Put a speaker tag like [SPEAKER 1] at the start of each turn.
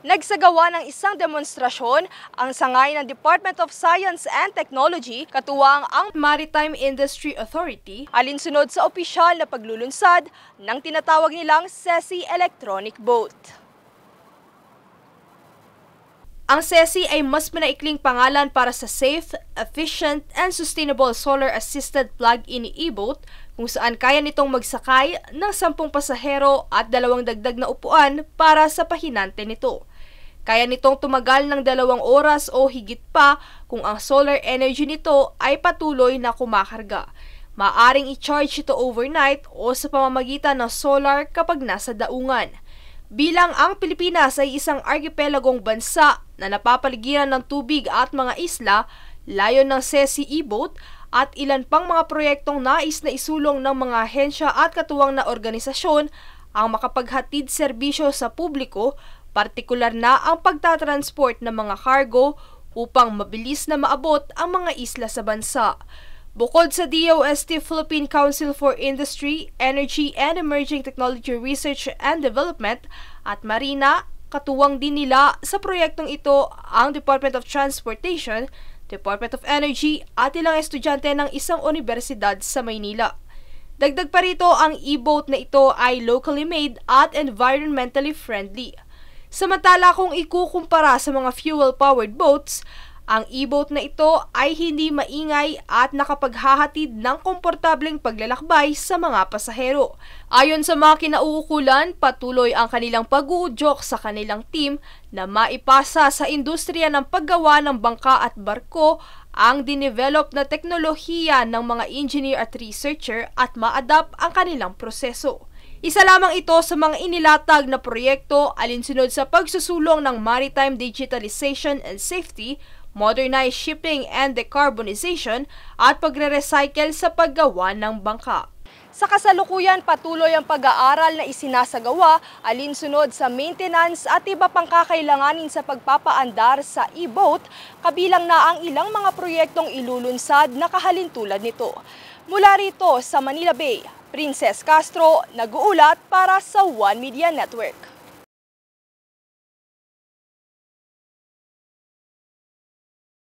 [SPEAKER 1] Nagsagawa ng isang demonstrasyon ang sangay ng Department of Science and Technology katuwang ang Maritime Industry Authority alinsunod sa opisyal na paglulunsad ng tinatawag nilang SESI Electronic Boat. Ang SESI ay mas manaikling pangalan para sa Safe, Efficient, and Sustainable Solar Assisted Plug-in E-Boat kung saan kaya nitong magsakay ng sampung pasahero at dalawang dagdag na upuan para sa pahinante nito. Kaya nitong tumagal ng dalawang oras o higit pa kung ang solar energy nito ay patuloy na kumakarga. Maaring i-charge ito overnight o sa pamamagitan ng solar kapag nasa daungan. Bilang ang Pilipinas ay isang archipelagong bansa na napapaligiran ng tubig at mga isla, layo ng Sesi E-Boat at ilan pang mga proyektong nais na isulong ng mga ahensya at katuwang na organisasyon ang makapaghatid serbisyo sa publiko Partikular na ang pagtatransport ng mga cargo upang mabilis na maabot ang mga isla sa bansa. Bukod sa DOST Philippine Council for Industry, Energy and Emerging Technology Research and Development at Marina, katuwang din nila sa proyektong ito ang Department of Transportation, Department of Energy at ilang estudyante ng isang universidad sa Maynila. Dagdag pa rito ang e-boat na ito ay locally made at environmentally friendly. Samantala kung ikukumpara sa mga fuel-powered boats, ang e-boat na ito ay hindi maingay at nakapaghahatid ng komportableng paglalakbay sa mga pasahero. Ayon sa mga kinauukulan, patuloy ang kanilang pag-uudyok sa kanilang team na maipasa sa industriya ng paggawa ng bangka at barko ang dinevelop na teknolohiya ng mga engineer at researcher at ma-adapt ang kanilang proseso. Isa lamang ito sa mga inilatag na proyekto alinsunod sa pagsusulong ng maritime digitalization and safety, modernized shipping and decarbonization at pagre-recycle sa paggawa ng bangka. Sa kasalukuyan, patuloy ang pag-aaral na isinasagawa alinsunod sa maintenance at iba pang kakailanganin sa pagpapaandar sa e-boat, kabilang na ang ilang mga proyektong ilulunsad na kahalintulad nito. Mula rito sa Manila Bay, Princess Castro, nag-uulat para sa One Media Network.